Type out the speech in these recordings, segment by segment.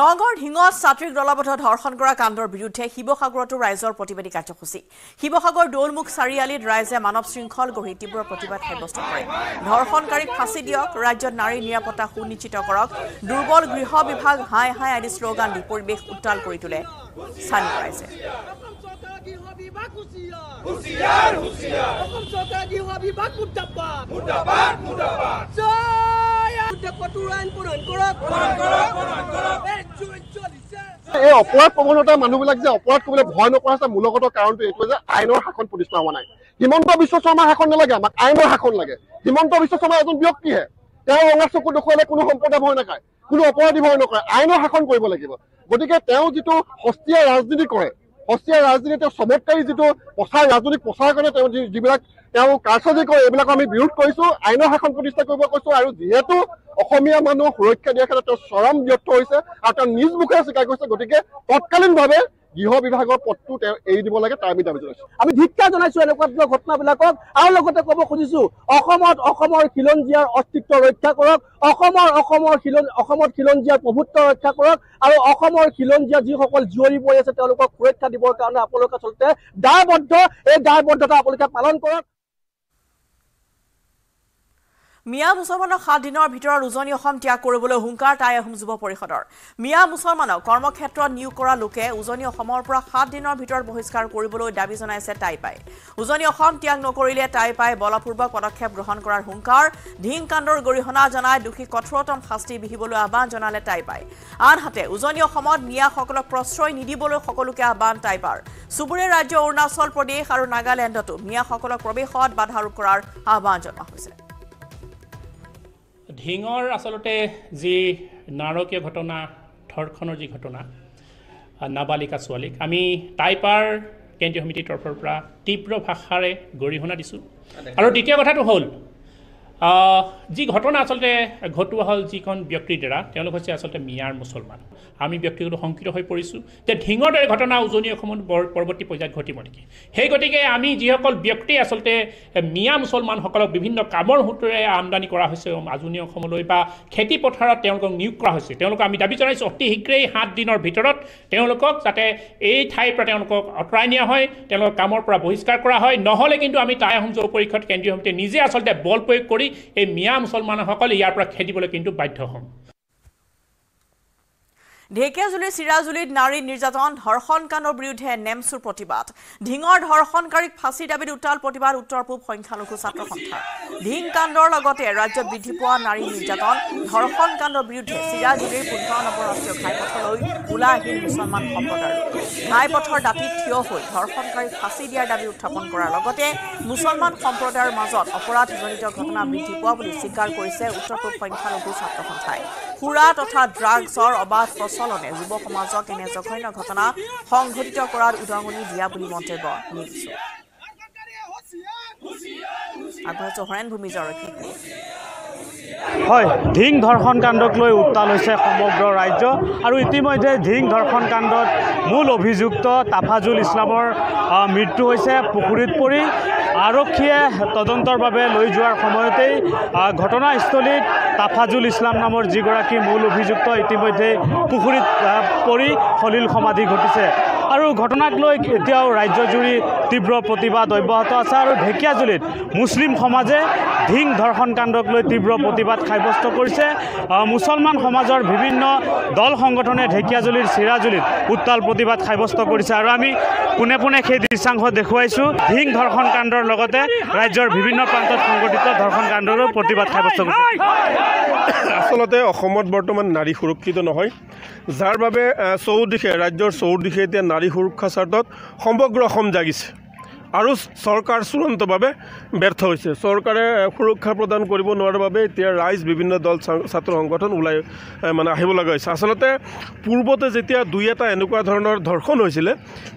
নগর হিঙত ছাত্রীক দলাবদ্ধ ধর্ষণ করা কাণ্ডর বিরুদ্ধে শিবসাগরতো রাইজর প্রতিবাদী কার্যসূচী শিবসাগর দৌলমুখ চারিআলিত রাইজে মানব শৃঙ্খল গড়ি তীব্র প্রতিবাদ সাব্যস্ত করে ধর্ষণকারীক ফাঁসি দিয়ক রাজ্যত নারীর নিরাপত্তা সুনিশ্চিত করক দুর্বল গৃহ বিভাগ হাই হাই আদি শ্লোগান দি পরিবেশ উত্তাল করে তোলে স্থানীয় রাইজে এই eh, eh, অপৰাধ প্ৰবণতা মানুহবিলাক যে অপৰাধ কৰিবলৈ ভয় নকৰা মূলগত কাৰণটো এইটাই যে আইনৰ শাসন প্ৰতিষ্ঠা হোৱা নাই হিমন্ত বিশ্ব শৰ্মাৰ শাসন নালাগে আমাক আইনৰ শাসন লাগে হিমন্ত বিশ্ব শৰ্মা এজন ব্যক্তিহে তেওঁ ৰঙা চকু দেখুৱালে কোনো সম্প্ৰদায় ভয় নাখায় কোনো অপৰাধী ভয় নকৰে আইনৰ শাসন কৰিব লাগিব গতিকে তেওঁ যিটো সস্তীয়া ৰাজনীতি কৰে সস্তীয়া ৰাজনীতি তেওঁ চমৎকাৰী যিটো প্ৰচাৰ ৰাজনৈতিক প্ৰচাৰ কাৰণে তেওঁ যিবিলাক তেওঁ কাৰ্চাজি কৰে এইবিলাকক আমি বিৰোধ কৰিছোঁ আইনৰ শাসন প্ৰতিষ্ঠা কৰিব কৈছোঁ আৰু যিহেতু অসমীয়া মানুহক সুৰক্ষা দিয়াৰ ক্ষেত্ৰত তেওঁ চৰম ব্যৰ্থ হৈছে আৰু তেওঁ নিজ মুখেৰে স্বীকাৰ কৰিছে গতিকে তৎকালীনভাৱে গৃহ বিভাগৰ পদটো তেওঁ এৰি দিব লাগে তাৰ আমি দাবী জনাইছোঁ আমি ধিক্ষা জনাইছোঁ এনেকুৱা ধৰণৰ ঘটনাবিলাকক আৰু লগতে ক'ব খুজিছো অসমত অসমৰ খিলঞ্জীয়াৰ অস্তিত্ব ৰক্ষা কৰক অসমৰ অসমৰ খিলঞ্জ অসমত খিলঞ্জীয়াৰ প্ৰভুত্ব ৰক্ষা কৰক আৰু অসমৰ খিলঞ্জীয়া যিসকল জীয়ৰী পৰি আছে তেওঁলোকক সুৰক্ষা দিবৰ কাৰণে আপোনালোকে আচলতে দায়বদ্ধ এই দায়বদ্ধতা আপোনালোকে পালন কৰক মিয়া মুছলমানক সাত দিনৰ ভিতৰত উজনি অসম ত্যাগ কৰিবলৈ হুংকাৰ টাই আহোম যুৱ পৰিষদৰ মিয়া মুছলমানক কৰ্মক্ষেত্ৰত নিয়োগ কৰা লোকে উজনি অসমৰ পৰা সাত দিনৰ ভিতৰত বহিষ্কাৰ কৰিবলৈ দাবী জনাইছে টাইপাই উজনি অসম ত্যাগ নকৰিলে টাইপাই বলপূৰ্বক পদক্ষেপ গ্ৰহণ কৰাৰ হুংকাৰ ধিং কাণ্ডৰ গৰিহণা জনাই দোষী কঠোৰতম শাস্তি বিহিবলৈ আহ্বান জনালে টাইপাই আনহাতে উজনি অসমত মিয়াসকলক প্ৰশ্ৰয় নিদিবলৈ সকলোকে আহ্বান টাইপাৰ চুবুৰীয়া ৰাজ্য অৰুণাচল প্ৰদেশ আৰু নাগালেণ্ডতো মিয়াসকলক প্ৰৱেশত বাধা আৰোপ কৰাৰ আহ্বান জনোৱা হৈছে ধিঙৰ আচলতে যি নাৰকীয় ঘটনা থৰখনৰ যি ঘটনা নাবালিকা ছোৱালীক আমি টাইপাৰ কেন্দ্ৰীয় সমিতিৰ তৰফৰ পৰা তীব্ৰ ভাষাৰে গৰিহণা দিছোঁ আৰু দ্বিতীয় কথাটো হ'ল যি ঘটনা আচলতে ঘটোৱা হ'ল যিখন ব্যক্তিৰ দ্বাৰা তেওঁলোক হৈছে আচলতে মিয়াৰ মুছলমান আমি ব্যক্তিগত শংকিত হৈ পৰিছোঁ যে ঢিঙৰ দৰে ঘটনা উজনি অসমত বৰ পৰৱৰ্তী পৰ্যায়ত ঘটিব নেকি সেই গতিকে আমি যিসকল ব্যক্তি আচলতে মিয়া মুছলমানসকলক বিভিন্ন কামৰ সূত্ৰে আমদানি কৰা হৈছে আজনী অসমলৈ বা খেতি পথাৰত তেওঁলোকক নিয়োগ কৰা হৈছে তেওঁলোকক আমি দাবী জনাইছোঁ অতি শীঘ্ৰেই সাত দিনৰ ভিতৰত তেওঁলোকক যাতে এই ঠাইৰ পৰা তেওঁলোকক আঁতৰাই নিয়া হয় তেওঁলোকৰ কামৰ পৰা বহিষ্কাৰ কৰা হয় নহ'লে কিন্তু আমি টাই অসম যৌ পৰিষদ কেন্দ্ৰীয় সমিতিয়ে নিজে আচলতে বল প্ৰয়োগ কৰি এই মিয়া মুছলমানসকল ইয়াৰ পৰা খেদিবলৈ কিন্তু বাধ্য হ'ম ঢেকিয়াজুলিৰ চিৰাজুলিত নাৰী নিৰ্যাতন ধৰ্ষণকাণ্ডৰ বিৰুদ্ধে নেমচুৰ প্ৰতিবাদ ধিঙৰ ধৰ্ষণকাৰীক ফাঁচীৰ দাবীত উত্তাল প্ৰতিবাদ উত্তৰ পূব সংখ্যালঘু ছাত্ৰ ঢিং ধিংকাণ্ডৰ লগতে ৰাজ্যত বৃদ্ধি পোৱা নাৰী নিৰ্যাতন ধৰ্ষণকাণ্ডৰ বিৰুদ্ধে চিৰাজুলিৰ পোন্ধৰ নম্বৰ ৰাষ্ট্ৰীয় ঘাইপথলৈ ওলাই আহিল মুছলমান সম্প্ৰদায় ঘাইপথৰ দাঁতিত থিয় হৈ ধৰ্ষণকাৰীক ফাঁচি দিয়াৰ দাবী উত্থাপন কৰাৰ লগতে মুছলমান সম্প্ৰদায়ৰ মাজত অপৰাধজনিত ঘটনা বৃদ্ধি পোৱা বুলি স্বীকাৰ কৰিছে উত্তৰ পূব সংখ্যালঘু ছাত্ৰ সন্থাই সুৰা তথা ড্ৰাগছৰ অবাধ প্ৰচলনে যুৱ সমাজক এনে জঘন্য ঘটনা সংঘটিত কৰাৰ উদঙনি দিয়া বুলি মন্তব্য হয় ধিং ধৰ্ষণ কাণ্ডক লৈ উত্তাল হৈছে সমগ্ৰ ৰাজ্য আৰু ইতিমধ্যে ধিং ধৰ্ষণ কাণ্ডত মূল অভিযুক্ত তাফাজুল ইছলামৰ মৃত্যু হৈছে পুখুৰীত পৰি আৰক্ষীয়ে তদন্তৰ বাবে লৈ যোৱাৰ সময়তেই ঘটনাস্থলীত তাফাজুল ইছলাম নামৰ যিগৰাকী মূল অভিযুক্ত ইতিমধ্যে পুখুৰীত পৰি সলিল সমাধি ঘটিছে আৰু ঘটনাক লৈ এতিয়াও ৰাজ্যজুৰি তীব্ৰ প্ৰতিবাদ অব্যাহত আছে আৰু ঢেকীয়াজুলিত মুছলিম সমাজে ধিং ধৰ্ষণ কাণ্ডক লৈ তীব্ৰ প্ৰতিবাদ সাব্যস্ত কৰিছে মুছলমান সমাজৰ বিভিন্ন দল সংগঠনে ঢেকীয়াজুলিৰ চিৰাজুলিত উত্তাল প্ৰতিবাদ সাব্যস্ত কৰিছে আৰু আমি পোনে পোনে সেই দৃশ্যাংশ দেখুৱাইছোঁ ধিং কাণ্ডৰ লগতে ৰাজ্যৰ বিভিন্ন প্ৰান্তত সংগঠিত ধৰ্ষণ কাণ্ডৰো প্ৰতিবাদ সাব্যস্ত কৰিছে আচলতে অসমত বৰ্তমান নাৰী সুৰক্ষিত নহয় যাৰ বাবে চৌদিশে ৰাজ্যৰ চৌদিশে এতিয়া নাৰী সুৰক্ষা স্বাৰ্থত সমগ্ৰ অসম জাগিছে আৰু চৰকাৰ চূড়ান্তভাৱে ব্যৰ্থ হৈছে চৰকাৰে সুৰক্ষা প্ৰদান কৰিব নোৱাৰাৰ বাবে এতিয়া ৰাইজ বিভিন্ন দল ছাত্ৰ সংগঠন ওলাই মানে আহিব লগা হৈছে আচলতে পূৰ্বতে যেতিয়া দুই এটা এনেকুৱা ধৰণৰ ধৰ্ষণ হৈছিলে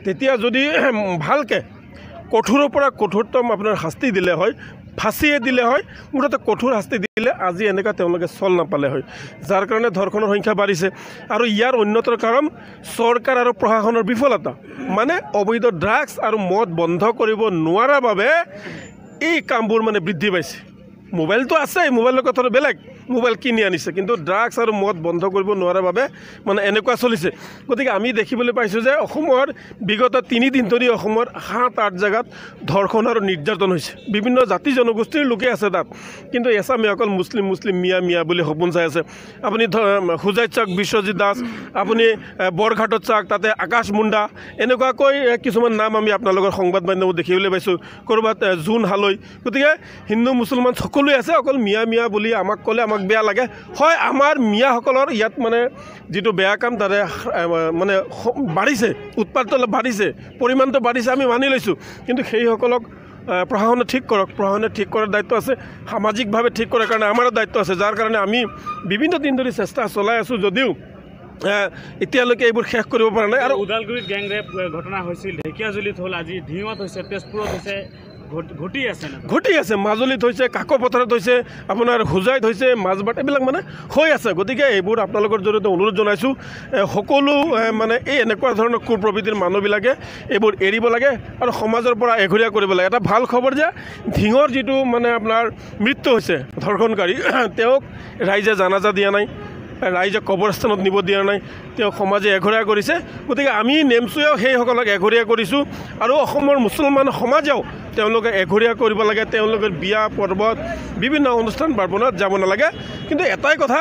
তেতিয়া যদি ভালকৈ কঠোৰৰ পৰা কঠোৰতম আপোনাৰ শাস্তি দিলে হয় ফাঁচিয়ে দিলে হয় মুঠতে কঠোৰ শাস্তি দিলে আজি এনেকুৱা তেওঁলোকে চল নাপালে হয় যাৰ কাৰণে ধৰ্ষণৰ সংখ্যা বাঢ়িছে আৰু ইয়াৰ অন্যতম কাৰণ চৰকাৰ আৰু প্ৰশাসনৰ বিফলতা মানে অবৈধ ড্ৰাগছ আৰু মদ বন্ধ কৰিব নোৱাৰা বাবে এই কামবোৰ মানে বৃদ্ধি পাইছে মোবাইলটো আছে মোবাইলৰ কথাটো বেলেগ মোবাইল কিনি আনিছে কিন্তু ড্ৰাগছ আৰু মদ বন্ধ কৰিব নোৱাৰাৰ বাবে মানে এনেকুৱা চলিছে গতিকে আমি দেখিবলৈ পাইছোঁ যে অসমৰ বিগত তিনিদিন ধৰি অসমৰ সাত আঠ জেগাত ধৰ্ষণ আৰু নিৰ্যাতন হৈছে বিভিন্ন জাতি জনগোষ্ঠীৰ লোকে আছে তাত কিন্তু এচামে অকল মুছলিম মুছলিম মিয়া মিয়া বুলি সপোন চাই আছে আপুনি সুজাইত চাওক বিশ্বজিৎ দাস আপুনি বৰঘাটত চাওক তাতে আকাশ মুণ্ডা এনেকুৱাকৈ কিছুমান নাম আমি আপোনালোকৰ সংবাদ মাধ্যমত দেখিবলৈ পাইছোঁ ক'ৰবাত জোন হালৈ গতিকে হিন্দু মুছলমান চকু সকলোৱে আছে অকল মিয়া মিয়া বুলি আমাক ক'লে আমাক বেয়া লাগে হয় আমাৰ মিয়াসকলৰ ইয়াত মানে যিটো বেয়া কাম তাৰে মানে বাঢ়িছে অলপ বাঢ়িছে পৰিমাণটো বাঢ়িছে আমি মানি লৈছোঁ কিন্তু সেইসকলক প্ৰশাসনে ঠিক কৰক প্ৰশাসনে ঠিক কৰাৰ দায়িত্ব আছে সামাজিকভাৱে ঠিক কৰাৰ কাৰণে আমাৰো দায়িত্ব আছে যাৰ কাৰণে আমি বিভিন্ন দিন ধৰি চেষ্টা চলাই আছোঁ যদিও এতিয়ালৈকে এইবোৰ শেষ কৰিব পৰা নাই আৰু ওদালগুৰিত গেংৰেপ ঘটনা হৈছিল ঢেকীয়াজুলিত হ'ল আজি ধিঙত হৈছে তেজপুৰত হৈছে ঘটি আছে ঘটি আছে মাজুলীত হৈছে কাকপথাৰত হৈছে আপোনাৰ হোজাইত হৈছে মাজবাট এইবিলাক মানে হৈ আছে গতিকে এইবোৰ আপোনালোকৰ জৰিয়তে অনুৰোধ জনাইছোঁ সকলো মানে এই এনেকুৱা ধৰণৰ কুপ্ৰবৃত্তিৰ মানুহবিলাকে এইবোৰ এৰিব লাগে আৰু সমাজৰ পৰা এঘৰীয়া কৰিব লাগে এটা ভাল খবৰ যে ধিঙৰ যিটো মানে আপোনাৰ মৃত্যু হৈছে ধৰ্ষণকাৰী তেওঁক ৰাইজে জানাজা দিয়া নাই ৰাইজক কবৰস্থানত নিব দিয়া নাই তেওঁ সমাজে এঘৰীয়া কৰিছে গতিকে আমি নেমচুৱেও সেইসকলক এঘৰীয়া কৰিছোঁ আৰু অসমৰ মুছলমান সমাজেও তেওঁলোকে এঘৰীয়া কৰিব লাগে তেওঁলোকে বিয়া পৰ্বত বিভিন্ন অনুষ্ঠান পাৰ্বণত যাব নালাগে কিন্তু এটাই কথা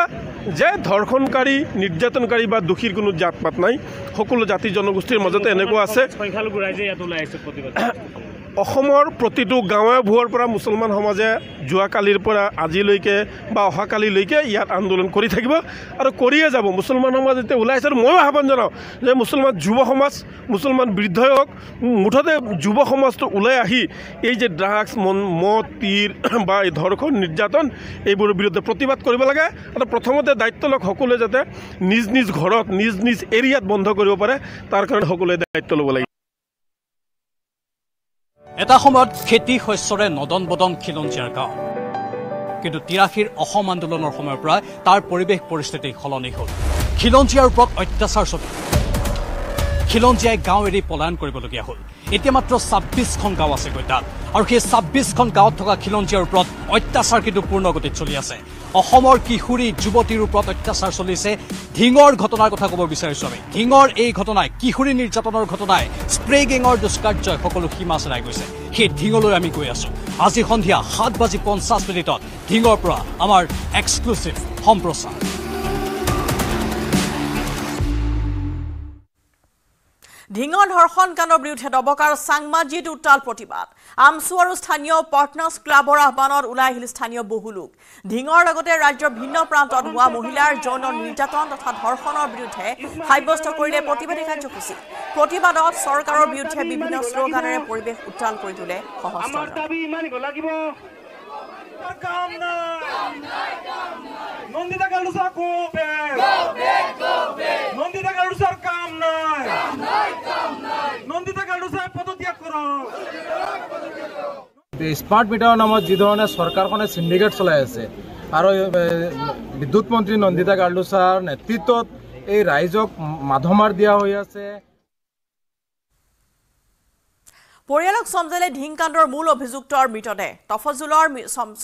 যে ধৰ্ষণকাৰী নিৰ্যাতনকাৰী বা দোষীৰ কোনো জাত পাত নাই সকলো জাতি জনগোষ্ঠীৰ মাজতে এনেকুৱা আছে অসমৰ প্ৰতিটো গাঁৱে ভূঁৰ পৰা মুছলমান সমাজে যোৱাকালিৰ পৰা আজিলৈকে বা অহাকালিলৈকে ইয়াত আন্দোলন কৰি থাকিব আৰু কৰিয়ে যাব মুছলমান সমাজ যেতিয়া ওলাইছে আৰু ময়ো আহ্বান জনাওঁ যে মুছলমান যুৱ সমাজ মুছলমান বৃদ্ধই হওক মুঠতে যুৱ সমাজটো ওলাই আহি এই যে ড্ৰাগছ মন মদ তীৰ বা এই ধৰ্ষণ নিৰ্যাতন এইবোৰৰ বিৰুদ্ধে প্ৰতিবাদ কৰিব লাগে আৰু প্ৰথমতে দায়িত্ব লওক সকলোৱে যাতে নিজ নিজ ঘৰত নিজ নিজ এৰিয়াত বন্ধ কৰিব পাৰে তাৰ কাৰণে সকলোৱে দায়িত্ব ল'ব লাগে এটা সময়ত খেতি শস্যৰে নদন বদন খিলঞ্জীয়াৰ গাঁও কিন্তু তিৰাশীৰ অসম আন্দোলনৰ সময়ৰ পৰা তাৰ পৰিৱেশ পৰিস্থিতি সলনি হ'ল খিলঞ্জীয়াৰ ওপৰত অত্যাচাৰ চলিছে খিলঞ্জীয়াই গাঁও এৰি পলায়ন কৰিবলগীয়া হ'ল এতিয়া মাত্ৰ ছাব্বিছখন গাঁও আছেগৈ তাত আৰু সেই ছাব্বিছখন গাঁৱত থকা খিলঞ্জীয়াৰ ওপৰত অত্যাচাৰ কিন্তু পূৰ্ণগতিত চলি আছে অসমৰ কিশোৰী যুৱতীৰ ওপৰত অত্যাচাৰ চলিছে ঢিঙৰ ঘটনাৰ কথা ক'ব বিচাৰিছোঁ আমি ঢিঙৰ এই ঘটনাই কিশোৰী নিৰ্যাতনৰ ঘটনাই স্প্ৰে গেঙৰ দুষ্কাৰ্যই সকলো সীমা চেলাই গৈছে সেই ঢিঙলৈ আমি গৈ আছোঁ আজি সন্ধিয়া সাত বাজি পঞ্চাছ মিনিটত ঢিঙৰ পৰা আমাৰ এক্সক্লুচিভ সম্প্ৰচাৰ ধিঙ ধৰ্ষণকাণ্ডৰ বিৰুদ্ধে দবকাৰ চাংমাজিত উত্তাল প্ৰতিবাদ আমচু আৰু স্থানীয় পাৰ্টনাৰ্ছ ক্লাবৰ আহ্বানত ওলাই আহিল স্থানীয় বহু লোক ধিঙৰ লগতে ৰাজ্যৰ ভিন্ন প্ৰান্তত হোৱা মহিলাৰ যৌন নিৰ্যাতন তথা ধৰ্ষণৰ বিৰুদ্ধে সাব্যস্ত কৰিলে প্ৰতিবাদী কাৰ্যসূচী প্ৰতিবাদত চৰকাৰৰ বিৰুদ্ধে বিভিন্ন শ্লোগানেৰে পৰিৱেশ উত্তাল কৰি তোলে সহজ স্মাৰ্ট মিটাৰৰ নামত যিধৰণে চৰকাৰখনে চিণ্ডিকেট চলাই আছে আৰু বিদ্যুৎ মন্ত্ৰী নন্দিতা গাৰ্ডুচাৰ নেতৃত্বত এই ৰাইজক মাধমাৰ দিয়া হৈ আছে পৰিয়ালক চমজালে ঢিংকাণ্ডৰ মূল অভিযুক্তৰ মৃতদেহ তফাজুলৰ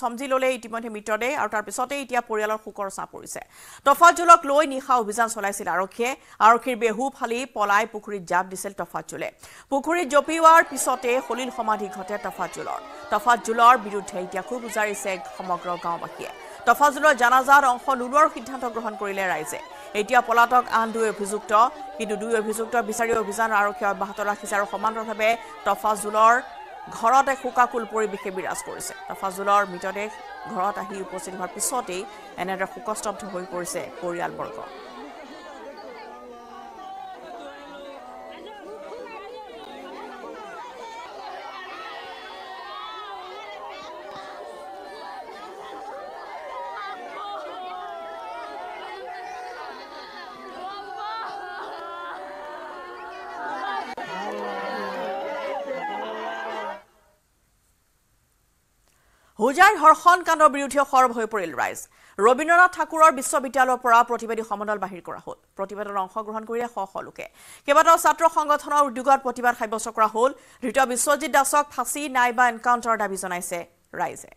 চমজি ল'লে ইতিমধ্যে মৃতদেহ আৰু তাৰ তাৰপিছতে এতিয়া পৰিয়ালৰ শোকৰ ছাঁ পৰিছে তফাজুলক লৈ নিশা অভিযান চলাইছিল আৰক্ষীয়ে আৰক্ষীৰ বেহু ফালি পলাই পুখুৰীত জাপ দিছিল তফাজুলে পুখুৰীত জঁপিওৱাৰ পিছতে সলিল সমাধি ঘটে তফাজুলৰ তফাজুলৰ বিৰুদ্ধে এতিয়া খুব উজাৰিছে সমগ্ৰ গাঁওবাসীয়ে তফাজুলৰ জানাজাত অংশ নোলোৱাৰ সিদ্ধান্ত গ্ৰহণ কৰিলে ৰাইজে এতিয়া পলাতক আন দুই অভিযুক্ত কিন্তু দুই অভিযুক্ত বিচাৰি অভিযান আৰক্ষীয়ে অব্যাহত ৰাখিছে আৰু সমান্তৰভাৱে তফাজুলৰ ঘৰত এক শোকাকুল পৰিৱেশে বিৰাজ কৰিছে তফাজুলৰ মৃতদেহ ঘৰত আহি উপস্থিত হোৱাৰ পিছতেই এনেদৰে শোকস্তব্ধ হৈ পৰিছে পৰিয়ালবৰ্গ হোজাইৰ ধৰ্ষণ কাণ্ডৰ বিৰুদ্ধে সৰব হৈ পৰিল ৰাইজ ৰবীন্দ্ৰনাথ ঠাকুৰৰ বিশ্ববিদ্যালয়ৰ পৰা প্ৰতিবাদী সমদল বাহিৰ কৰা হ'ল প্ৰতিবাদত অংশগ্ৰহণ কৰিলে শ শ লোকে কেইবাটাও ছাত্ৰ সংগঠনৰ উদ্যোগত প্ৰতিবাদ সাব্যস্ত কৰা হ'ল ধৃত বিশ্বজিৎ দাসক ফাঁচি নাইবা এনকাউণ্টাৰৰ দাবী জনাইছে ৰাইজে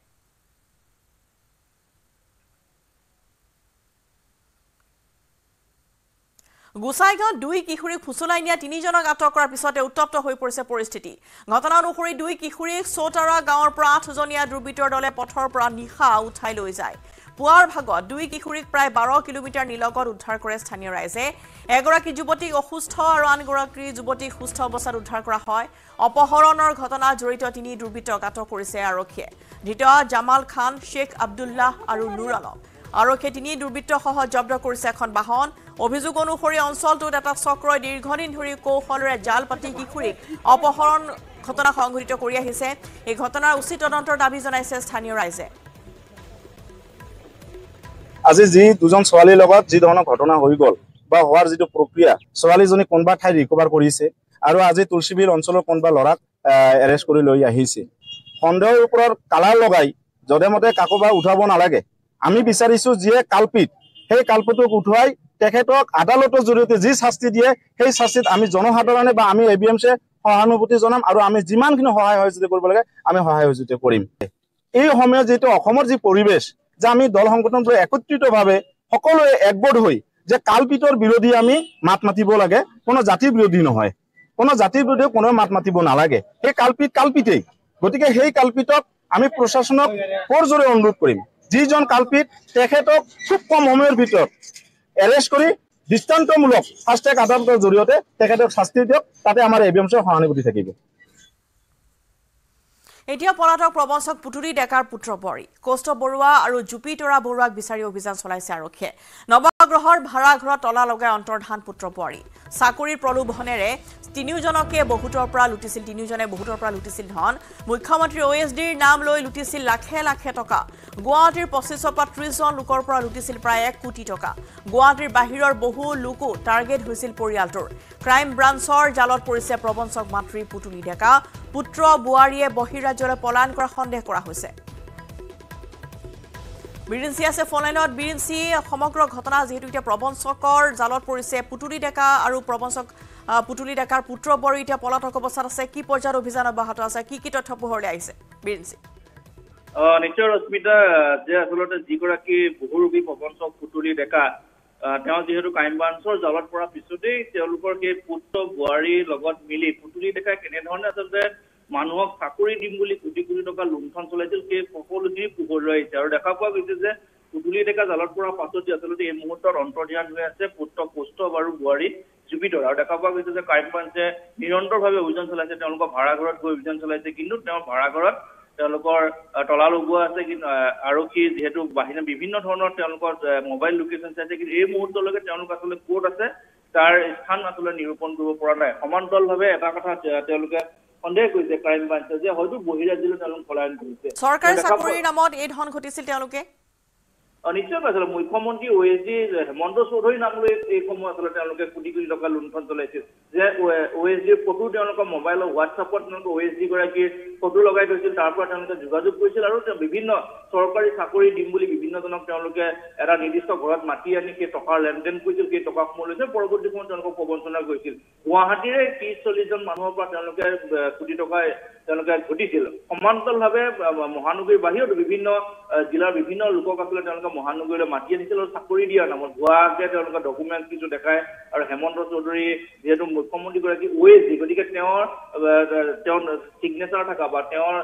গোসাইগঞ্জ দুই কিশোৰীক ফুচলাই নিয়া তিনিজনক আটক কৰাৰ পিছতে উত্তপ্ত হৈ পৰিছে পৰিস্থিতি ঘটনা অনুসৰি দুই কিশোৰীক সোতাৰা গাঁৱৰ পৰা আঠজনীয়া দুৰ্বৃত্তৰ দলে পথৰ পৰা নিশা উঠাই লৈ যায় পুৱাৰ ভাগত দুই কিশোৰীক প্ৰায় বাৰ কিলোমিটাৰ নিলগত উদ্ধাৰ কৰে স্থানীয় ৰাইজে এগৰাকী যুৱতীক অসুস্থ আৰু আনগৰাকী যুৱতীক সুস্থ অৱস্থাত উদ্ধাৰ কৰা হয় অপহৰণৰ ঘটনাত জড়িত তিনি দুৰ্বৃত্তক আটক কৰিছে আৰক্ষীয়ে ধৃত জামাল খান শেখ আব্দুল্লাহ আৰু নুৰ আৰক্ষীয়ে তিনি দুৰ্বৃত্তসহ জব্দ কৰিছে এখন বাহন অভিযোগ অনুসৰি অঞ্চলটোত এটা চক্ৰই দীৰ্ঘদিন ধৰি কৌশলেৰে জাল পাতি কিশোৰীক অপহৰণ ঘটনা সংঘটিত কৰি আহিছে এই ঘটনাৰ উচিত তদন্তৰ দাবী জনাইছে স্থানীয় ৰাইজে আজি যি দুজন ছোৱালীৰ লগত যি ধৰণৰ ঘটনা হৈ গ'ল বা হোৱাৰ যিটো প্ৰক্ৰিয়া ছোৱালীজনী কোনোবা ঠাই ৰিকভাৰ কৰিছে আৰু আজি তুলসীবিল অঞ্চলৰ কোনোবা ল'ৰাক এৰেষ্ট কৰি লৈ আহিছে সন্দেহৰ ওপৰত কালাৰ লগাই যদে মতে কাকো বা উঠাব নালাগে আমি বিচাৰিছোঁ যিয়ে কাল্পিত সেই কাল্পিতক উঠোৱাই তেখেতক আদালতৰ জৰিয়তে যি শাস্তি দিয়ে সেই শাস্তিত আমি জনসাধাৰণে বা আমি এ বি এম চিয়ে সহানুভূতি জনাম আৰু আমি যিমানখিনি সহায় সহযোগিতা কৰিব লাগে আমি সহায় সহযোগিতা কৰিম এই সময়ত যিহেতু অসমৰ যি পৰিৱেশ যে আমি দল সংগঠনবোৰে একত্ৰিতভাৱে সকলোৱে একগোট হৈ যে কাল্পিতৰ বিৰোধী আমি মাত মাতিব লাগে কোনো জাতিৰ বিৰোধী নহয় কোনো জাতিৰ বিৰোধী কোনোৱে মাত মাতিব নালাগে সেই কাল্পিত কাল্পিতেই গতিকে সেই কাল্পিতক আমি প্ৰশাসনক কৰ জোৰে অনুৰোধ কৰিম যিজন কাল্পিত তেখেতক খুব কম সময়ৰ ভিতৰত এৰেষ্ট কৰি দৃষ্টান্তমূলক ফাষ্ট আদালতৰ জৰিয়তে তেখেতক শাস্তি দিয়ক তাতে আমাৰ এ বি এমছৰ সহানুভূতি থাকিব এতিয়া পলাতক প্ৰবঞ্চক পুতুৰি ডেকাৰ পুত্ৰ বৰী কৌষ্ঠ বৰুৱা আৰু জুপি তৰা বৰুৱাক বিচাৰি অভিযান চলাইছে আৰক্ষীয়ে উপগ্ৰহৰ ভাড়াঘৰত তলা লগাই অন্তৰ্ধান পুত্ৰ পোৱাৰী চাকৰিৰ প্ৰলোভনেৰে তিনিওজনকে বহুতৰ পৰা লুটিছিল তিনিওজনে বহুতৰ পৰা লুটিছিল ধন মুখ্যমন্ত্ৰী অ' এছ ডিৰ নাম লৈ লুটিছিল লাখে লাখে টকা গুৱাহাটীৰ পঁচিছৰ পৰা ত্ৰিছজন লোকৰ পৰা লুটিছিল প্ৰায় এক কোটি টকা গুৱাহাটীৰ বাহিৰৰ বহু লোকো টাৰ্গেট হৈছিল পৰিয়ালটোৰ ক্ৰাইম ব্ৰাঞ্চৰ জালত পৰিছে প্ৰবঞ্চক মাতৃ পুতুলি ডেকা পুত্ৰ বোৱাৰীয়ে বহিৰাজ্যলৈ পলায়ন কৰা সন্দেহ কৰা হৈছে বিৰিঞ্চি আছে ফোন লাইনত বিৰিঞ্চি সমগ্ৰ ঘটনা যিহেতু এতিয়া প্ৰবঞ্চকৰ জালত পৰিছে পুতুলি ডেকা আৰু প্ৰবঞ্চক পুতুলি ডেকাৰ পুত্ৰ বৰ এতিয়া পলাতক অৱস্থাত আছে কি পৰ্যায়ত অভিযান অব্যাহত আছে কি কি তথ্য পোহৰলৈ আহিছে বিৰিঞ্চি অঁ নিশ্চয় ৰশ্মিতা যে আচলতে যিগৰাকী বহু ৰোগী প্ৰবঞ্চক পুতুলি ডেকা তেওঁ যিহেতু ক্ৰাইম ব্ৰাঞ্চৰ জালত পৰাৰ পিছতেই তেওঁলোকৰ সেই পুত্ৰ বোৱাৰীৰ লগত মিলি পুতুলি ডেকাই কেনেধৰণে আচলতে মানুহক চাকৰি দিম বুলি কোটি কোটি টকা লুণ্ঠন চলাইছিল সেই সকলোখিনি লৈ আহিছে আৰু দেখা পোৱা গৈছে যে সুদুলি ডেকা জালত পৰা পাছতে আচলতে এই মুহূৰ্তত অন্তৰ্ধান হৈ আছে পুত্ৰ কৌস্তভ আৰু বোৱাৰী জুবিতৰ আৰু দেখা পোৱা গৈছে যে ক্ৰাইম ব্ৰাঞ্চে নিৰন্তৰভাৱে অভিযান চলাইছে তেওঁলোকৰ ভাড়াঘৰত গৈ অভিযান চলাইছে কিন্তু তেওঁ ভাড়াঘৰত তেওঁলোকৰ তলা লগোৱা আছে কিন্তু আৰক্ষী যিহেতু বাহিৰে বিভিন্ন ধৰণৰ তেওঁলোকৰ মোবাইল লোকেশ্যন চাইছে কিন্তু এই মুহূৰ্তলৈকে তেওঁলোক আচলতে কত আছে তাৰ স্থান আচলতে নিৰূপণ কৰিব পৰা নাই সমান্তৰালভাৱে এটা কথা তেওঁলোকে সন্দেহ কৰিছে ক্ৰাইম ব্ৰাঞ্চে যে হয়তো বহিৰাজ্যলৈ তেওঁলোক পলায়ন কৰিছে চৰকাৰী চাকৰিৰ নামত এই ধন ঘটিছিল তেওঁলোকে নিশ্চয় আচলতে মুখ্যমন্ত্ৰী অ এছ ডি হেমন্ত চৌধুৰীৰ নাম লৈ এইসমূহ আচলতে তেওঁলোকে কোটি কোটি টকা লোনখন চলাইছিল যে অ এছ জিৰ ফটো তেওঁলোকৰ মোবাইলৰ হোৱাটছএপত তেওঁলোকে অ এছ ডি গৰাকীৰ ফটো লগাই থৈছিল তাৰ পৰা তেওঁলোকে যোগাযোগ কৰিছিল আৰু তেওঁ বিভিন্ন চৰকাৰী চাকৰি দিম বুলি বিভিন্নজনক তেওঁলোকে এটা নিৰ্দিষ্ট ঘৰত মাতি আনি সেই টকাৰ লেনদেন কৰিছিল সেই টকা টকাসমূহ লৈছে পৰৱৰ্তী সময়ত তেওঁলোকক প্ৰবঞ্চনা কৰিছিল গুৱাহাটীৰে ত্ৰিশ চল্লিশজন মানুহৰ পৰা তেওঁলোকে কোটি টকা তেওঁলোকে ঘটিছিল সমান্তৰালভাৱে মহানগৰীৰ বাহিৰত বিভিন্ন জিলাৰ বিভিন্ন লোকক আছিলে তেওঁলোকে মহানগৰীলৈ মাতি আনিছিল আৰু চাকৰি দিয়াৰ নামত গুৱাহাটীতে তেওঁলোকে ডকুমেণ্ট কিছু দেখায় আৰু হেমন্ত চৌধুৰী যিহেতু মুখ্যমন্ত্ৰীগৰাকী ওৱেজি গতিকে তেওঁৰ তেওঁৰ ছিগনেচাৰ থকা কথা বা তেওঁৰ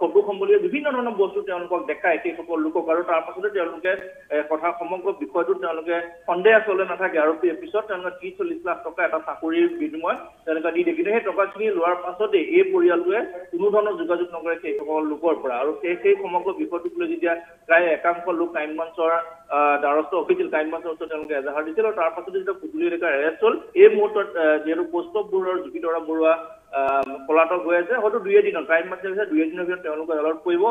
ফটো সম্বলীয় বিভিন্ন ধৰণৰ বস্তু তেওঁলোকক দেখায় সেইসকল লোকক আৰু তাৰ পাছতে তেওঁলোকে কথা সমগ্ৰ বিষয়টোত তেওঁলোকে সন্দেহ আচলতে নাথাকে আৰু পিছত তেওঁলোকে ত্ৰিশ চল্লিশ লাখ টকা এটা চাকৰিৰ বিনিময় তেওঁলোকে দি দিয়ে কিন্তু সেই টকাখিনি লোৱাৰ পাছতেই এই পৰিয়ালটোৱে কোনো ধৰণৰ যোগাযোগ নকৰে সেইসকল লোকৰ পৰা আৰু সেই সেই সমগ্ৰ বিষয়টোক লৈ যেতিয়া প্ৰায় একাংশ লোক ক্ৰাইম ক্ৰাইমব্ৰাঞ্চৰ দ্বাৰস্থ অফিচিল ব্ৰাঞ্চৰ ওচৰত তেওঁলোকে এজাহাৰ দিছিল আৰু তাৰ পাছতে যেতিয়া পুতুলি এলেকাৰ এৰেষ্ট হ'ল এই মুহূৰ্তত যিহেতু পোষ্টবোৰৰ জুবিতৰা বৰুৱা পলাতক হৈ আছে হয়তো দুই এদিনত ক্ৰাইম ব্ৰাঞ্চে কৈছে দুই এদিনৰ ভিতৰত তেওঁলোকে জালত পৰিব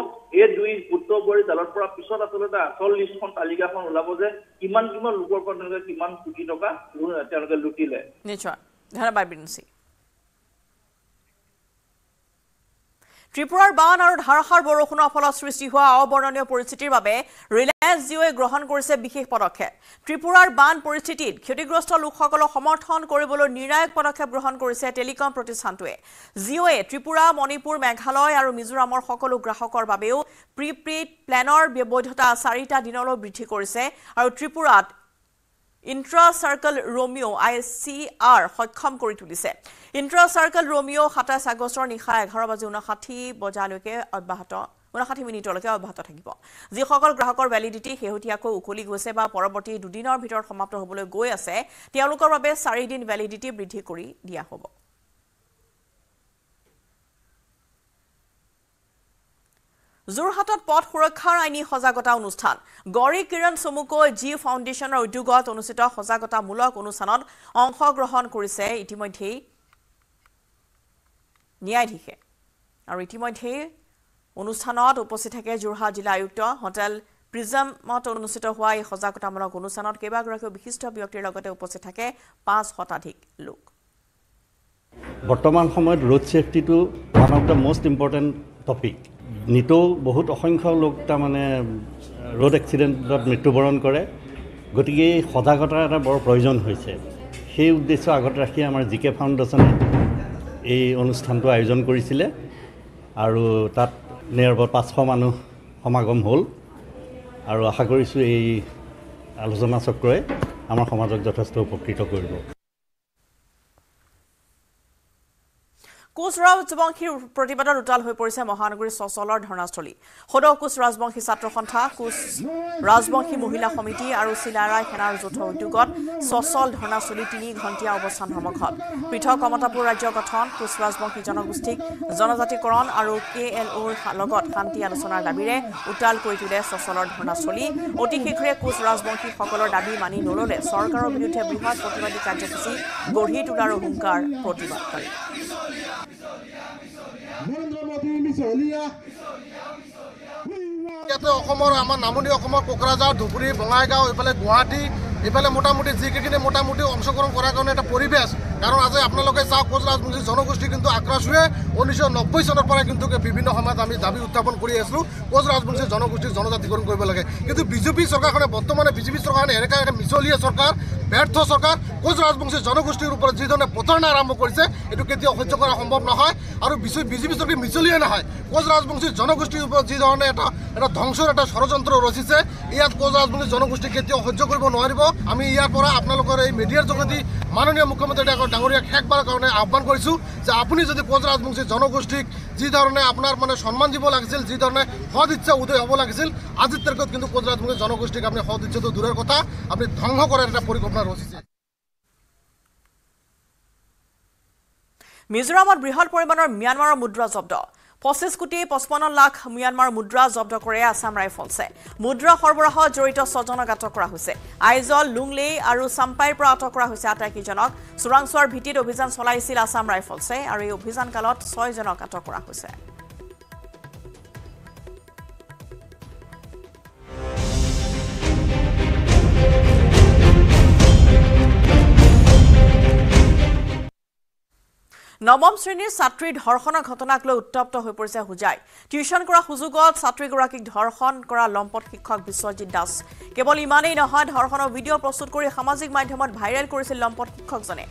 এই দুই গুৰুত্ব পৰি জালত পৰাৰ পিছত আচলতে আচল লিষ্টখন তালিকাখন ওলাব যে কিমান কিমান লোকৰ পৰা তেওঁলোকে কিমান কোটি টকা তেওঁলোকে লুটিলে নিশ্চয় ধন্যবাদ বিনচি ত্ৰিপুৰাৰ বান আৰু ধাৰাষাৰ বৰষুণৰ ফলত সৃষ্টি হোৱা অৱৰ্ণনীয় পৰিস্থিতিৰ বাবে ৰিলায়েন্স জিঅ'ই গ্ৰহণ কৰিছে বিশেষ পদক্ষেপ ত্ৰিপুৰাৰ বান পৰিস্থিতিত ক্ষতিগ্ৰস্ত লোকসকলক সমৰ্থন কৰিবলৈ নিৰ্ণায়ক পদক্ষেপ গ্ৰহণ কৰিছে টেলিকম প্ৰতিষ্ঠানটোৱে জিঅ'ই ত্ৰিপুৰা মণিপুৰ মেঘালয় আৰু মিজোৰামৰ সকলো গ্ৰাহকৰ বাবেও প্ৰি প্ৰিড প্লেনৰ বৈধতা চাৰিটা দিনলৈ বৃদ্ধি কৰিছে আৰু ত্ৰিপুৰাত intra circle roaming' I C R সক্ষম কৰি তুলিছে ইণ্ট্ৰা চাৰ্কল ৰমিঅ' সাতাইছ আগষ্টৰ নিশা এঘাৰ বাজি ঊনষাঠি বজালৈকে অব্যাহত ঊনষাঠি মিনিটলৈকে অব্যাহত থাকিব যিসকল গ্ৰাহকৰ ভেলিডিটি শেহতীয়াকৈ উকলি গৈছে বা পৰৱৰ্তী দুদিনৰ ভিতৰত সমাপ্ত হ'বলৈ গৈ আছে তেওঁলোকৰ বাবে চাৰিদিন ভেলিডিটি বৃদ্ধি কৰি দিয়া হ'ব যোৰহাটত পথ সুৰক্ষাৰ আইনী সজাগতা অনুষ্ঠান গৌৰী কিৰণ চমুকৈ জি ফাউণ্ডেশ্যনৰ উদ্যোগত অনুষ্ঠিত সজাগতামূলক অনুষ্ঠানত অংশগ্ৰহণ কৰিছে ইতিমধ্যেই ন্যায়াধীশে আৰু ইতিমধ্যেই অনুষ্ঠানত উপস্থিত থাকে যোৰহাট জিলা আয়ুক্ত হোটেল প্ৰিজামত অনুষ্ঠিত হোৱা এই সজাগতামূলক অনুষ্ঠানত কেইবাগৰাকীও বিশিষ্ট ব্যক্তিৰ লগতে উপস্থিত থাকে পাঁচ শতাধিক লোক বৰ্তমান সময়ত ৰোড ছেফটিটো one of the most important topic নিতৌ বহুত অসংখ্য লোক তাৰমানে ৰোড এক্সিডেণ্টত মৃত্যুবৰণ কৰে গতিকে এই সজাগতাৰ এটা বৰ প্ৰয়োজন হৈছে সেই উদ্দেশ্য আগত ৰাখি আমাৰ জি কে ফাউণ্ডেশ্যনে এই অনুষ্ঠানটো আয়োজন কৰিছিলে আৰু তাত নিয়াৰ পাঁচশ মানুহ সমাগম হ'ল আৰু আশা কৰিছোঁ এই আলোচনা চক্ৰই আমাৰ সমাজক যথেষ্ট উপকৃত কৰিব কোচৰাজ বংশীৰ প্ৰতিবাদত উতাল হৈ পৰিছে মহানগৰীৰ সচলৰ ধৰ্ণাস্থলী সদৌ কোচ ৰাজবংশী ছাত্ৰ সন্থা কোচ ৰাজবংশী মহিলা সমিতি আৰু চিলাৰাই সেনাৰ যৌথ উদ্যোগত সচল ধৰ্ণাস্থলী তিনি ঘণ্টীয়া অৱস্থান সমৰ্থন পৃথক অমতাপুৰ ৰাজ্য গঠন কোচ ৰাজবংশী জনগোষ্ঠীক জনজাতিকৰণ আৰু কে এল অ'ৰ লগত শান্তি আলোচনাৰ দাবীৰে উতাল কৰি তোলে সচলৰ ধৰ্ণাস্থলী অতি শীঘ্ৰে কোচ ৰাজবংশীসকলৰ দাবী মানি নল'লে চৰকাৰৰ বিৰুদ্ধে বৃহৎ প্ৰতিবাদী কাৰ্যসূচী গঢ়ি তোলাৰো হুংকাৰ প্ৰতিবাদকাৰী ইয়াতে অসমৰ আমাৰ নামনি অসমৰ কোকৰাঝাৰ ধুবুৰী বঙাইগাঁও গুৱাহাটী এইফালে মোটামুটি যিকেইখিনি মোটামুটি অংশগ্ৰহণ কৰাৰ কাৰণে এটা পৰিৱেশ কাৰণ আজি আপোনালোকে চাওক কোচ ৰাজবংশী জনগোষ্ঠী কিন্তু আক্ৰাশ হৈয়ে ঊনৈছশ নব্বৈ চনৰ পৰা কিন্তু বিভিন্ন সময়ত আমি দাবী উত্থাপন কৰি আছিলোঁ কোচ ৰাজবংশী জনগোষ্ঠী জনজাতিকৰণ কৰিব লাগে কিন্তু বিজেপি চৰকাৰখনে বৰ্তমানে বিজেপি চৰকাৰখনে এনেকুৱা এটা মিছলীয়া চৰকাৰ ব্যর্থ সরকার কোচ রাজবংশী জনগোষ্ঠীর উপর যেধরনের প্রতারণা আরম্ভ করেছে এই কেউ সহ্য করা সম্ভব নয় আর বিজেপি সরকার মিছলিয়ে নহয় কোচ রাজবংশী জনগোষ্ঠীর উপর যেধরনের একটা একটা ধ্বংসের একটা ষড়যন্ত্র রচিছে ইয়াত কোচ রাজবংশী জনগোষ্ঠী কেউ সহ্য করব নয় আমি ইয়ার আপনার এই মিডিয়ার যোগেদি মাননীয় মুখ্যমন্ত্রী ডাঙরিয়া শেষ বার কারণে আহ্বান করছো যে আপনি যদি কোচ রাজবংশী জনগোষ্ঠীক যেধরনের আপনার মানে সম্মান দিব লাগছিল যেধরনের সদ ইচ্ছা উদয় হব লাগছিল আজির তারিখত কিন্তু কোচ রাজবংশী জনগোষ্ঠীক আপনি সদ ইচ্ছা তো দূরের কথা আপনি ধ্বংস করার একটা পরিকল্পনা মিজোৰামত বৃহৎ পৰিমাণৰ মিয়ানমাৰৰ মুদ্ৰা জব্দ পঁচিশ কোটি পঁচপন্ন লাখ মিয়ানমাৰৰ মুদ্ৰা জব্দ কৰে আছাম ৰাইফলছে মুদ্ৰা সৰবৰাহ জড়িত ছজনক আটক কৰা হৈছে আইজল লুংলে আৰু চাম্পাইৰ পৰা আটক কৰা হৈছে আটাইকেইজনক চোৰাংচোৱাৰ ভিত্তিত অভিযান চলাইছিল আছাম ৰাইফলছে আৰু এই অভিযানকালত ছয়জনক আটক কৰা হৈছে নবম শ্ৰেণীৰ ছাত্ৰীৰ ধৰ্ষণৰ ঘটনাক লৈ উত্তপ্ত হৈ পৰিছে হুজাই টিউশন কৰা সুযোগত ছাত্ৰীগৰাকীক ধৰ্ষণ কৰা লম্পট শিক্ষক বিশ্বজিৎ দাস কেৱল ইমানেই নহয় ধৰ্ষণৰ ভিডিঅ' প্ৰস্তুত কৰি সামাজিক মাধ্যমত ভাইৰেল কৰিছিল লম্পট শিক্ষকজনে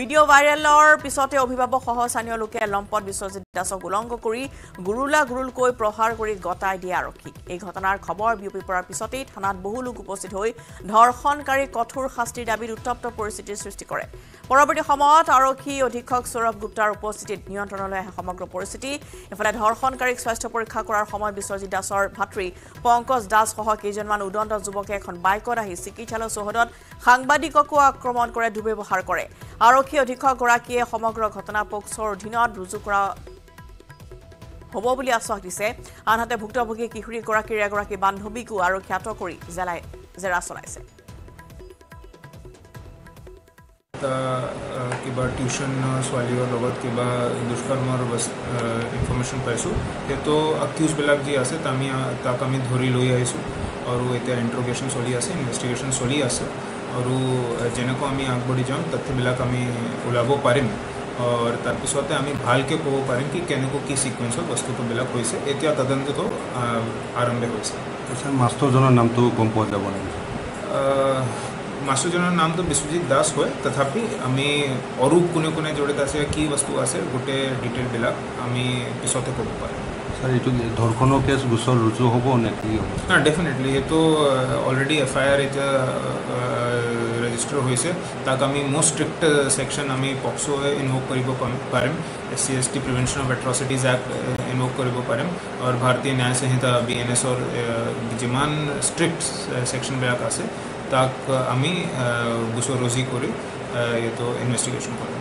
ভিডিঅ' ভাইৰেলৰ পিছতে অভিভাৱকসহ স্থানীয় লোকে লম্পট বিশ্বজিৎ দাসক উলংগ কৰি গুৰুলা গুৰুলকৈ প্ৰহাৰ কৰি গতাই দিয়ে আৰক্ষীক এই ঘটনাৰ খবৰ বিয়পি পৰাৰ পিছতেই থানাত বহু লোক উপস্থিত হৈ ধৰ্ষণকাৰী কঠোৰ শাস্তিৰ দাবীত উত্তপ্ত পৰিস্থিতিৰ সৃষ্টি কৰে পৰৱৰ্তী সময়ত আৰক্ষী অধীক্ষক সৌৰভ গুপ্তাৰ উপস্থিতিত নিয়ন্ত্ৰণলৈ আহে সমগ্ৰ পৰিস্থিতি ইফালে ধৰ্ষণকাৰীক স্বাস্থ্য পৰীক্ষা কৰাৰ সময়ত বিশ্বজিৎ দাসৰ ভাতৃ পংকজ দাসসহ কেইজনমান উদন্ত যুৱকে এখন বাইকত আহি চিকিৎসালয় চৌহদত সাংবাদিককো আক্ৰমণ কৰে দুৰ্ব্যৱহাৰ কৰে আৰু আৰক্ষী অধীক্ষকগৰাকীয়ে সমগ্ৰ ঘটনা পক্সৰ অধীনত ৰুজু কৰা হ'ব বুলি আশ্বাস দিছে আনহাতে ভুক্তভোগী কিশোৰীগৰাকীৰ এগৰাকী বান্ধৱীকো আৰু খ্যাত কৰি জেলাই জেৰা চলাইছে কিবা টিউশ্যন ছোৱালীৰ লগত কিবা দুষ্কৰ্মৰ ইনফৰ্মেশ্যন পাইছোঁ সেইটো একিউজবিলাক যি আছে তাক আমি ধৰি লৈ আহিছোঁ আৰু এতিয়া ইণ্টাৰগেশ্যন চলি আছে ইনভেষ্টিগেশ্যন চলি আছে আৰু যেনেকুৱা আমি আগবাঢ়ি যাওঁ তথ্যবিলাক আমি ওলাব পাৰিম আৰু তাৰপিছতে আমি ভালকৈ ক'ব পাৰিম কি কেনেকুৱা কি ছিকুৱেঞ্চৰ বস্তুবিলাক হৈছে এতিয়া তদন্তটো আৰম্ভ হৈছে মাষ্টৰজনৰ নামটো গম পোৱা যাব নেকি মাষ্টৰজনৰ নামটো বিশ্বজিৎ দাস হয় তথাপি আমি আৰু কোনে কোনে জড়িত আছে কি বস্তু আছে গোটেই ডিটেইলবিলাক আমি পিছতে ক'ব পাৰিম ছাৰ এইটো ধৰ্ষণৰ কেছ গোচৰ ৰুজু হ'ব নে কি হ'ব ডেফিনেটলি সেইটো অলৰেডি এফ আই আৰ এতিয়া ৰেজিষ্টাৰ হৈছে তাক আমি মষ্ট ষ্ট্ৰিক্ট চেকশ্যন আমি পক্সো ইনভ'ক কৰিব পাৰিম S C S T prevention of atrocities act invoke কৰিব পাৰিম আৰু ভাৰতীয় ন্যায় সংহিতা বি এন এছৰ যিমান ষ্ট্ৰিক্ট চেকশ্যনবিলাক আছে তাক আমি গোচৰ ৰুজি কৰি এইটো ইনভেষ্টিগেশ্যন কৰিম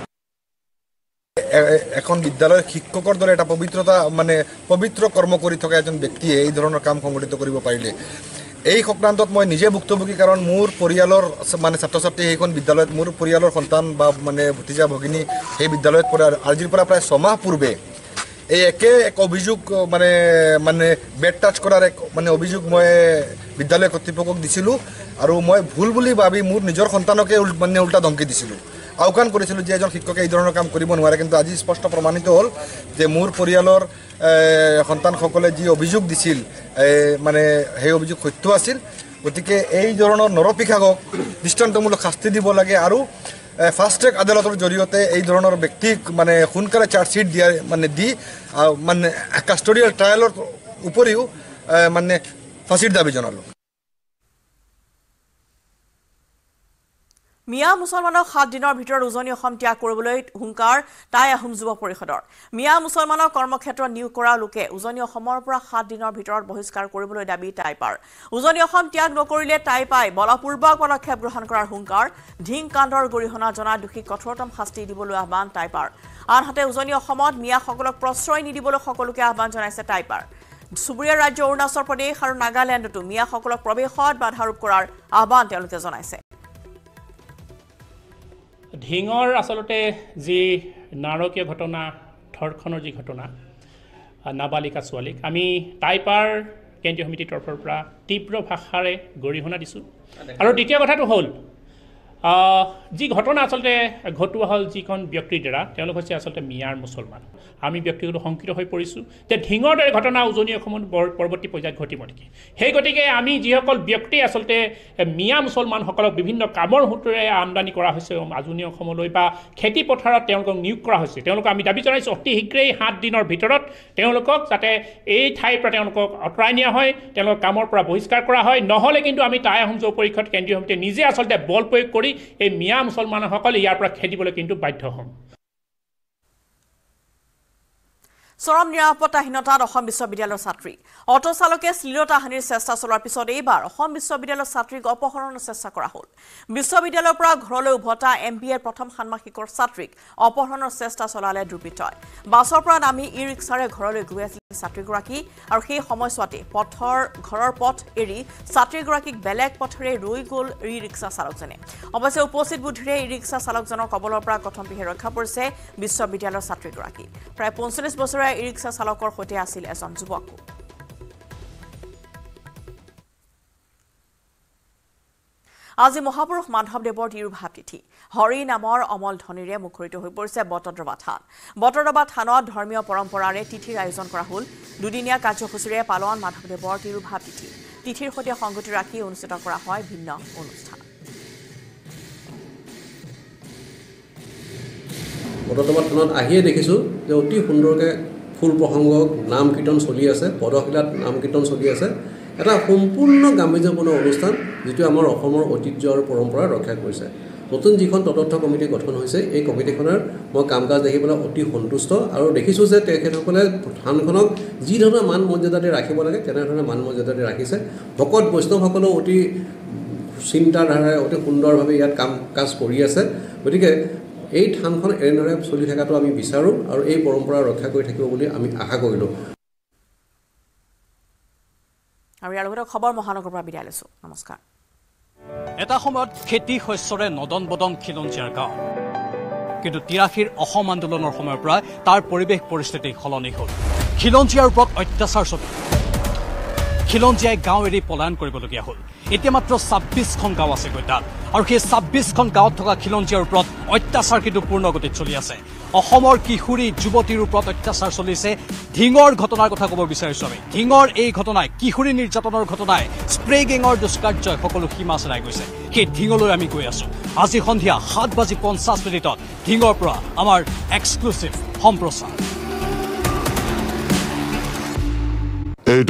এখন বিদ্যালয় শিক্ষকৰ দৰে এটা পবিত্ৰতা মানে পবিত্ৰ কৰ্ম কৰি থকা এজন ব্যক্তিয়ে এই ধৰণৰ কাম সংগঠিত কৰিব পাৰিলে এই সংক্ৰান্তত মই নিজে ভুক্তভোগী কাৰণ মোৰ পৰিয়ালৰ মানে ছাত্ৰ ছাত্ৰী সেইখন বিদ্যালয়ত মোৰ পৰিয়ালৰ সন্তান বা মানে ভতিজা ভগিনী সেই বিদ্যালয়ত পঢ়ে আৰু আজিৰ পৰা প্ৰায় ছমাহ পূৰ্বে এই একে এক অভিযোগ মানে মানে বেড টাচ কৰাৰ এক মানে অভিযোগ মই বিদ্যালয় কৰ্তৃপক্ষক দিছিলোঁ আৰু মই ভুল বুলি ভাবি মোৰ নিজৰ সন্তানকে মানে উল্টা ধমকি দিছিলোঁ আওকাণ করেছিল যে এজন শিক্ষকে এই ধরনের কাম করব নোৱাৰে কিন্তু আজি স্পষ্ট প্ৰমাণিত হ'ল যে মোৰ পৰিয়ালৰ সন্তানসকলে যি অভিযোগ দিছিল মানে সেই অভিযোগ সত্য আছিল গতিকে এই ধৰণৰ নৰপিশাকক দৃষ্টান্তমূলক শাস্তি দিব লাগে আৰু ফাষ্ট ট্ৰেক আদালতৰ জৰিয়তে এই ধৰণৰ ব্যক্তিক মানে সোনকালে চাৰ্জশ্বীট দিয়া মানে দি মানে কাষ্টডিয়েল ট্ৰায়েলৰ উপৰিও মানে ফাঁচীৰ দাবী জনালোঁ মিয়া মুছলমানক সাত দিনৰ ভিতৰত উজনি অসম ত্যাগ কৰিবলৈ হুংকাৰ টাই আহোম যুৱ পৰিষদৰ মিয়া মুছলমানক কৰ্মক্ষেত্ৰ নিয়োগ কৰা লোকে উজনি অসমৰ পৰা সাত দিনৰ ভিতৰত বহিষ্কাৰ কৰিবলৈ দাবী টাইপাৰ উজনি অসম ত্যাগ নকৰিলে টাইপাই বলপূৰ্বক পদক্ষেপ গ্ৰহণ কৰাৰ হুংকাৰ ঢিং কাণ্ডৰ গৰিহণা জনাই দোষীক কঠোৰতম শাস্তি দিবলৈ আহ্বান টাইপাৰ আনহাতে উজনি অসমত মিয়াসকলক প্ৰশ্ৰয় নিদিবলৈ সকলোকে আহ্বান জনাইছে টাইপাৰ চুবুৰীয়া ৰাজ্য অৰুণাচল প্ৰদেশ আৰু নাগালেণ্ডতো মিয়াসকলক প্ৰৱেশত বাধা আৰোপ কৰাৰ আহ্বান তেওঁলোকে জনাইছে ঢিঙৰ আচলতে যি নাৰকীয় ঘটনা ধৰ্ষণৰ যি ঘটনা নাবালিকা ছোৱালীক আমি টাইপাৰ কেন্দ্ৰীয় সমিতিৰ তৰফৰ পৰা তীব্ৰ ভাষাৰে গৰিহণা দিছোঁ আৰু দ্বিতীয় কথাটো হ'ল যি ঘটনা আচলতে ঘটোৱা হ'ল যিখন ব্যক্তিৰ দ্বাৰা তেওঁলোক হৈছে আচলতে মিয়াৰ মুছলমান আমি ব্যক্তিগত শংকিত হৈ পৰিছোঁ যে ঢিঙৰ দৰে ঘটনা উজনি অসমত বৰ পৰৱৰ্তী পৰ্যায়ত ঘটিব নেকি সেই গতিকে আমি যিসকল ব্যক্তি আচলতে মিয়া মুছলমানসকলক বিভিন্ন কামৰ সূত্ৰেৰে আমদানি কৰা হৈছে আজনী অসমলৈ বা খেতি পথাৰত তেওঁলোকক নিয়োগ কৰা হৈছে তেওঁলোকক আমি দাবী জনাইছোঁ অতি শীঘ্ৰেই সাত দিনৰ ভিতৰত তেওঁলোকক যাতে এই ঠাইৰ পৰা তেওঁলোকক আঁতৰাই নিয়া হয় তেওঁলোকৰ কামৰ পৰা বহিষ্কাৰ কৰা হয় নহ'লে কিন্তু আমি টাই আহোম যৌ পৰীক্ষাত কেন্দ্ৰীয় সমিতিয়ে নিজে আচলতে বল প্ৰয়োগ কৰি এই মিয়া মুছলমানসকল ইয়াৰ পৰা খেদিবলৈ কিন্তু বাধ্য হ'ম চৰম নিৰাপত্তাহীনতাত অসম বিশ্ববিদ্যালয়ৰ ছাত্ৰী অটোচালকে শ্লীলতাহানিৰ চেষ্টা চলোৱাৰ পিছত এইবাৰ অসম বিশ্ববিদ্যালয়ৰ ছাত্ৰীক অপহৰণৰ চেষ্টা কৰা হ'ল বিশ্ববিদ্যালয়ৰ পৰা ঘৰলৈ উভতা এম বি এৰ প্ৰথম ষান্মাসিকৰ ছাত্ৰীক অপহৰণৰ চেষ্টা চলালে দুৰ্বৃত্তই বাছৰ পৰা নামি ই ৰিক্সাৰে ঘৰলৈ গৈ আছিল ছাত্ৰীগৰাকী আৰু সেই সময়ছোৱাতে পথৰ ঘৰৰ পথ এৰি ছাত্ৰীগৰাকীক বেলেগ পথেৰে ৰৈ গ'ল ই ৰিক্সা চালকজনে অৱশ্যে উপস্থিত বুদ্ধিৰে ই ৰিক্সা চালকজনৰ কবলৰ পৰা কথমপিহে ৰক্ষা পৰিছে বিশ্ববিদ্যালয়ৰ ছাত্ৰীগৰাকী প্ৰায় পঞ্চল্লিছ বছৰৰ পৰা ই ৰিক্সা চালকৰ সৈতে আছিল এজন যুৱক আজি মহাপুৰুষ মাধৱদেৱৰ তিৰুভা তিথি হৰি নামৰ অমল ধ্বনিৰে মুখৰিত হৈ পৰিছে বটদ্ৰবা থান বটদ্ৰবা থানত ধৰ্মীয় পৰম্পৰাৰে তিথিৰ আয়োজন কৰা হ'ল দুদিনীয়া কাৰ্যসূচীৰে পালন মাধৱদেৱৰ তিৰুভা তিথি তিথিৰ সৈতে সংগতি ৰাখি অনুষ্ঠিত কৰা হয় ভিন্ন অনুষ্ঠান বটদ্ৰবা থানত আহিয়ে দেখিছোঁ যে অতি সুন্দৰকৈ ফুল প্ৰসংগ নাম কীৰ্তন চলি আছে পদশিলাত নাম কীৰ্তন চলি আছে এটা সম্পূৰ্ণ গাম্ভীৰ্যপূৰ্ণ অনুষ্ঠান যিটো আমাৰ অসমৰ ঐতিহ্য আৰু পৰম্পৰা ৰক্ষা কৰিছে নতুন যিখন তদৰ্থ কমিটি গঠন হৈছে এই কমিটিখনৰ মই কাম কাজ দেখি পেলাই অতি সন্তুষ্ট আৰু দেখিছোঁ যে তেখেতসকলে থানখনক যিধৰণে মান মৰ্যাদাৰে ৰাখিব লাগে তেনেধৰণে মান মৰ্যাদাৰে ৰাখিছে ভকত বৈষ্ণৱসকলেও অতি চিন্তাধাৰাৰে অতি সুন্দৰভাৱে ইয়াত কাম কাজ কৰি আছে গতিকে এই থানখন এনেদৰে চলি থকাটো আমি বিচাৰোঁ আৰু এই পৰম্পৰা ৰক্ষা কৰি থাকিব বুলি আমি আশা কৰিলোঁ আৰু ইয়াৰ লগতে খবৰ মহানগৰৰ পৰা বিদায় লৈছো নমস্কাৰ এটা সময়ত খেতি শস্যৰে নদন বদন খিলঞ্জীয়াৰ গাঁও কিন্তু তিৰাশীৰ অসম আন্দোলনৰ সময়ৰ পৰা তাৰ পৰিৱেশ পৰিস্থিতি সলনি হ'ল খিলঞ্জীয়াৰ ওপৰত অত্যাচাৰ চলি খিলঞ্জীয়াই গাঁও এৰি পলায়ন কৰিবলগীয়া হ'ল এতিয়া মাত্ৰ ছাব্বিছখন গাঁও আছেগৈ তাত আৰু সেই ছাব্বিছখন গাঁৱত থকা খিলঞ্জীয়াৰ ওপৰত অত্যাচাৰ কিন্তু পূৰ্ণ গতিত চলি আছে অসমৰ কিশোৰী যুৱতীৰ ওপৰত অত্যাচাৰ চলিছে ধিঙৰ ঘটনাৰ কথা ক'ব বিচাৰিছোঁ আমি ধিঙৰ এই ঘটনাই কিশোৰী নিৰ্যাতনৰ ঘটনাই স্প্ৰে গেঙৰ দুষ্কাৰ্যই সকলো সীমা চেলাই গৈছে সেই ধিঙলৈ আমি গৈ আছোঁ আজি সন্ধিয়া সাত বাজি পঞ্চাছ মিনিটত ধিঙৰ পৰা আমাৰ এক্সক্লুচিভ সম্প্ৰচাৰ